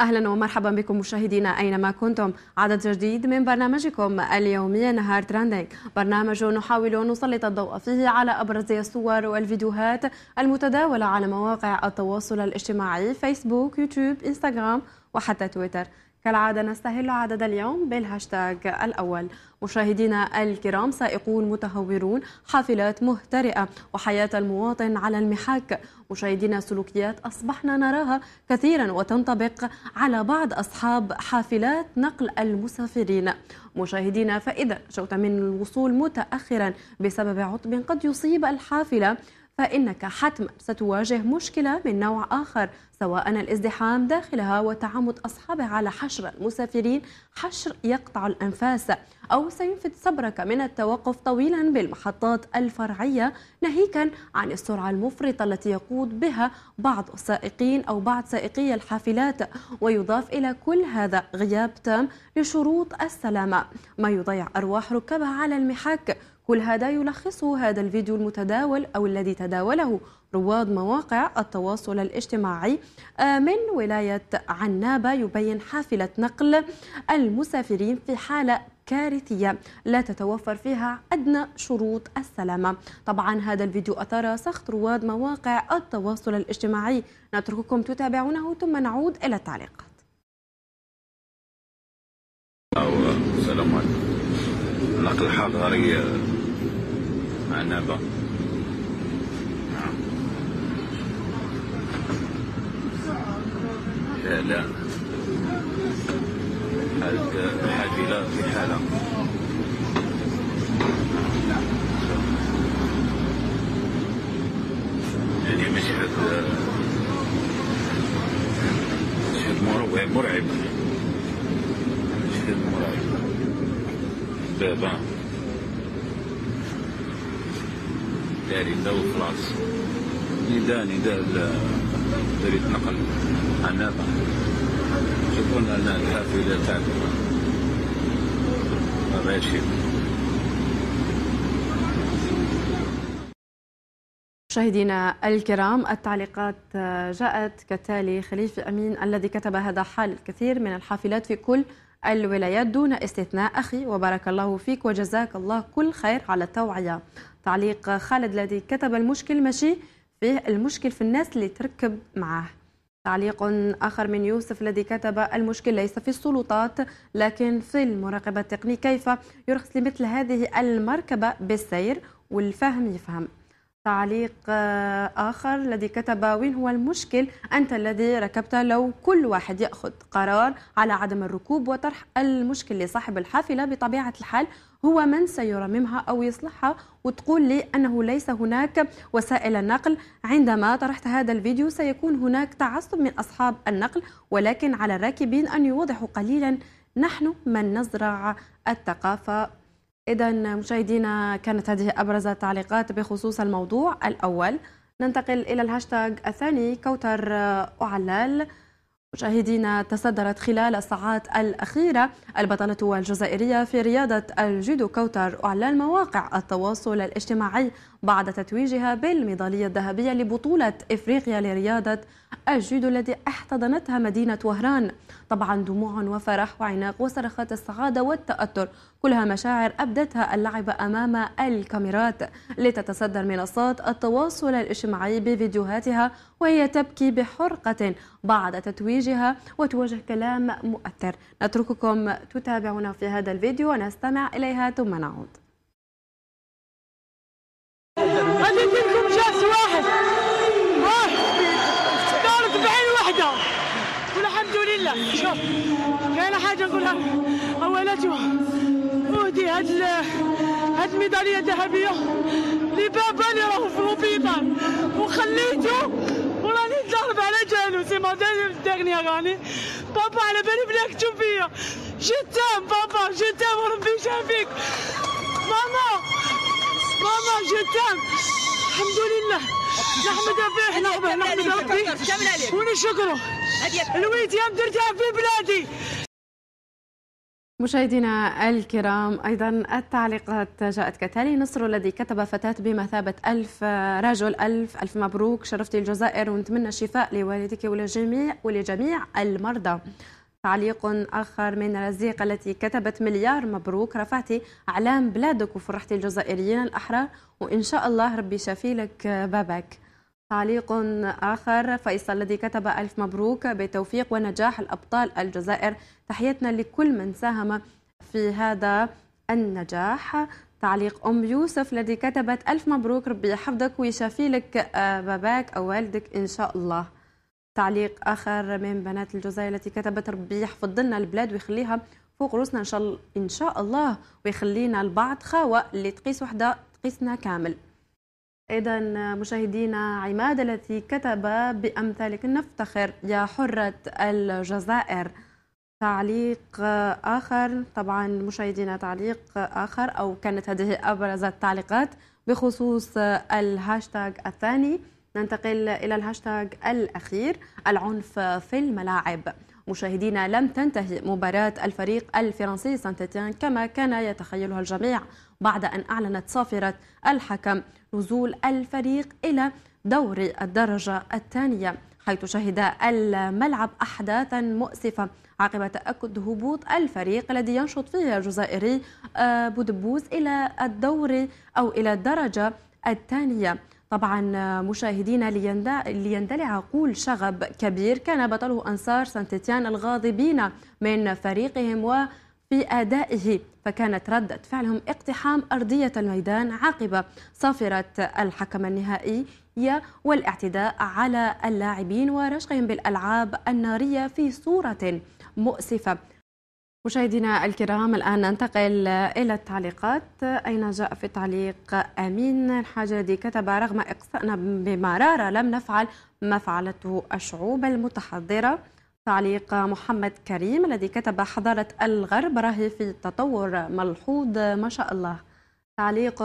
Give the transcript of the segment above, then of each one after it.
اهلا ومرحبا بكم مشاهدينا اينما كنتم عدد جديد من برنامجكم اليومي نهار ترندينج برنامج نحاول ان نسلط الضوء فيه على ابرز الصور والفيديوهات المتداوله على مواقع التواصل الاجتماعي فيسبوك يوتيوب انستغرام وحتى تويتر كالعادة نستهل عدد اليوم بالهاشتاج الأول مشاهدينا الكرام سائقون متهورون حافلات مهترئة وحياة المواطن على المحك مشاهدينا سلوكيات أصبحنا نراها كثيرا وتنطبق على بعض أصحاب حافلات نقل المسافرين مشاهدينا فإذا شوت من الوصول متأخرا بسبب عطب قد يصيب الحافلة فإنك حتما ستواجه مشكلة من نوع آخر سواء الازدحام داخلها وتعمد أصحابها على حشر المسافرين حشر يقطع الأنفاس أو سينفذ صبرك من التوقف طويلا بالمحطات الفرعية ناهيكا عن السرعة المفرطة التي يقود بها بعض السائقين أو بعض سائقي الحافلات ويضاف إلى كل هذا غياب تام لشروط السلامة ما يضيع أرواح ركبها على المحك كل هذا يلخصه هذا الفيديو المتداول أو الذي تداوله رواد مواقع التواصل الاجتماعي آه، من ولاية عنابة يبين حافلة نقل المسافرين في حالة كارثية لا تتوفر فيها أدنى شروط السلامة طبعا هذا الفيديو أثار سخط رواد مواقع التواصل الاجتماعي نترككم تتابعونه ثم نعود إلى التعليقات السلام عليكم نقل حضاري عنابة لا حاجة في حالة يعني مش حد مش حد مرعب مش حد مرعب بابا داري نداو خلاص نداء نداء داري تنقل عنابة يكون لنا الحافلة تاعك الراشد مشاهدينا الكرام التعليقات جاءت كالتالي خليفة أمين الذي كتب هذا حال الكثير من الحافلات في كل الولايات دون استثناء أخي وبارك الله فيك وجزاك الله كل خير على التوعية تعليق خالد الذي كتب المشكل ماشي فيه المشكل في الناس اللي تركب معاه تعليق آخر من يوسف الذي كتب المشكل ليس في السلطات لكن في المراقبة التقني كيف يرخص لمثل هذه المركبة بالسير والفهم يفهم تعليق آه، آخر الذي كتب وين هو المشكل أنت الذي ركبت لو كل واحد يأخذ قرار على عدم الركوب وطرح المشكل لصاحب الحافلة بطبيعة الحال هو من سيرممها أو يصلحها وتقول لي أنه ليس هناك وسائل نقل عندما طرحت هذا الفيديو سيكون هناك تعصب من أصحاب النقل ولكن على الراكبين أن يوضحوا قليلا نحن من نزرع الثقافة إذا مشاهدينا كانت هذه أبرز التعليقات بخصوص الموضوع الأول ننتقل إلى الهاشتاج الثاني كوتر أعلال مشاهدينا تصدرت خلال الساعات الأخيرة البطلة الجزائرية في رياضة الجودو كوتر على المواقع التواصل الاجتماعي بعد تتويجها بالميدالية الذهبية لبطولة إفريقيا لرياضة الجود الذي احتضنتها مدينة وهران طبعا دموع وفرح وعناق وصرخات السعادة والتأثر كلها مشاعر أبدتها اللعبة أمام الكاميرات لتتصدر منصات التواصل الاجتماعي بفيديوهاتها وهي تبكي بحرقة بعد تتويجها وتواجه كلام مؤثر نترككم تتابعونا في هذا الفيديو ونستمع إليها ثم نعود شوف كاينه حاجه نقولها اولا اودي هاد هاد الميداليه الذهبيه لبابا اللي راه في الهوبيطال وخليته وراني ضارب على جالو سي ما ديرني راني بابا على بالي بلي كتب فيا جيتام بابا جيتام وربي يشافيك ماما ماما جيتام الحمد لله نحمده نحمده به نحمده نحمده ربي ونشكره يوم ترجع في بلادي مشاهدينا الكرام أيضا التعليقات جاءت كتالي نصر الذي كتب فتاة بمثابة ألف رجل ألف ألف مبروك شرفتي الجزائر ونتمنى الشفاء لوالدك ولجميع ولجميع المرضى تعليق آخر من رزيق التي كتبت مليار مبروك رفعتي أعلام بلادك وفرحتي الجزائريين الأحرار وإن شاء الله ربي يشافي لك بابك تعليق آخر فيصل الذي كتب ألف مبروك بتوفيق ونجاح الأبطال الجزائر تحيتنا لكل من ساهم في هذا النجاح تعليق أم يوسف الذي كتبت ألف مبروك ربي يحفظك ويشافي لك باباك أو والدك إن شاء الله تعليق آخر من بنات الجزائر التي كتبت ربي يحفظ لنا البلاد ويخليها فوق روسنا إن شاء, الله إن شاء الله ويخلينا البعض خاوة اللي تقيس وحدة تقيسنا كامل إذا مشاهدينا عماد التي كتب بأمثالك نفتخر يا حرة الجزائر تعليق آخر طبعا مشاهدينا تعليق آخر أو كانت هذه أبرز التعليقات بخصوص الهاشتاج الثاني ننتقل إلى الهاشتاج الأخير العنف في الملاعب مشاهدينا لم تنتهي مباراة الفريق الفرنسي سانتيتان كما كان يتخيلها الجميع بعد أن أعلنت صافرة الحكم نزول الفريق إلى دور الدرجة الثانية حيث شهد الملعب أحداثا مؤسفة عقب تأكد هبوط الفريق الذي ينشط فيه الجزائري آه، بودبوز إلى الدور أو إلى الدرجة الثانية طبعا مشاهدينا ليندلع قول شغب كبير كان بطله أنصار سانتيتيان الغاضبين من فريقهم وفي أدائه فكانت ردة فعلهم اقتحام أرضية الميدان عقب صافرة الحكم النهائي والاعتداء على اللاعبين ورشقهم بالألعاب النارية في صورة مؤسفة مشاهدينا الكرام الآن ننتقل إلى التعليقات أين جاء في التعليق أمين الحاجة الذي كتب رغم إقصائنا بمرارة لم نفعل ما فعلته الشعوب المتحضرة تعليق محمد كريم الذي كتب حضارة الغرب راهي في تطور ملحوظ ما شاء الله تعليق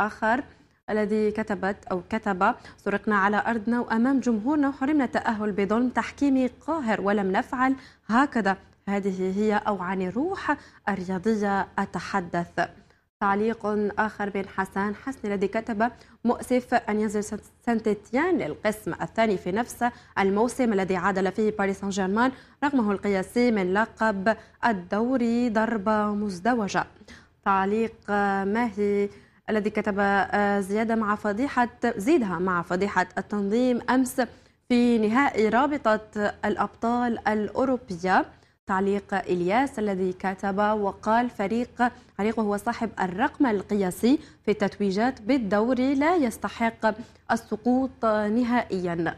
آخر الذي كتبت أو كتب سرقنا على أرضنا وأمام جمهورنا وحرمنا التأهل بظلم تحكيمي قاهر ولم نفعل هكذا هذه هي أو عن الروح الرياضية أتحدث تعليق آخر من حسان حسني الذي كتب مؤسف أن ينزل سانتيتيان للقسم الثاني في نفس الموسم الذي عادل فيه باريس سان جيرمان رغمه القياسي من لقب الدوري ضربة مزدوجة تعليق ماهي الذي كتب آه، زيادة مع فضيحة زيدها مع فضيحة التنظيم أمس في نهائي رابطة الأبطال الأوروبية تعليق إلياس الذي كتب وقال فريق فريقه هو صاحب الرقم القياسي في التتويجات بالدوري لا يستحق السقوط نهائيا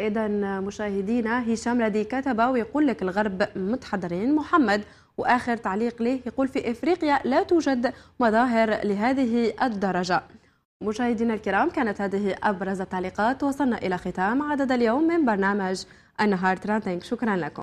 إذا مشاهدينا هشام الذي كتب ويقول لك الغرب متحضرين محمد وآخر تعليق له يقول في إفريقيا لا توجد مظاهر لهذه الدرجة مشاهدينا الكرام كانت هذه أبرز التعليقات وصلنا إلى ختام عدد اليوم من برنامج النهار ترانتينج شكرا لكم